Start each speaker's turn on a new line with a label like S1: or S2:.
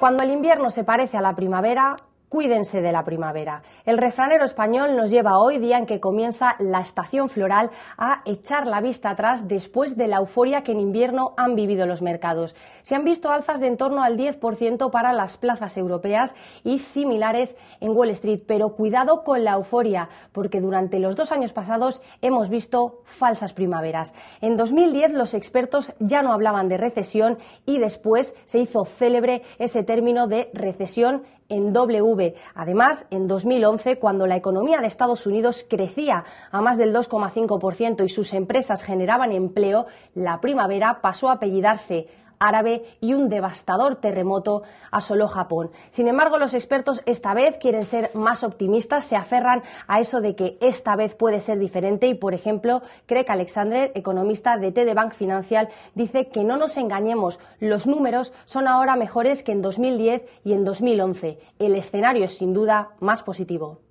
S1: Cuando el invierno se parece a la primavera, Cuídense de la primavera. El refranero español nos lleva hoy, día en que comienza la estación floral, a echar la vista atrás después de la euforia que en invierno han vivido los mercados. Se han visto alzas de en torno al 10% para las plazas europeas y similares en Wall Street. Pero cuidado con la euforia, porque durante los dos años pasados hemos visto falsas primaveras. En 2010 los expertos ya no hablaban de recesión y después se hizo célebre ese término de recesión en W Además, en 2011, cuando la economía de Estados Unidos crecía a más del 2,5% y sus empresas generaban empleo, la primavera pasó a apellidarse árabe y un devastador terremoto asoló Japón. Sin embargo, los expertos esta vez quieren ser más optimistas, se aferran a eso de que esta vez puede ser diferente y, por ejemplo, cree que Alexander, economista de TD Bank Financial, dice que no nos engañemos, los números son ahora mejores que en 2010 y en 2011. El escenario es sin duda más positivo.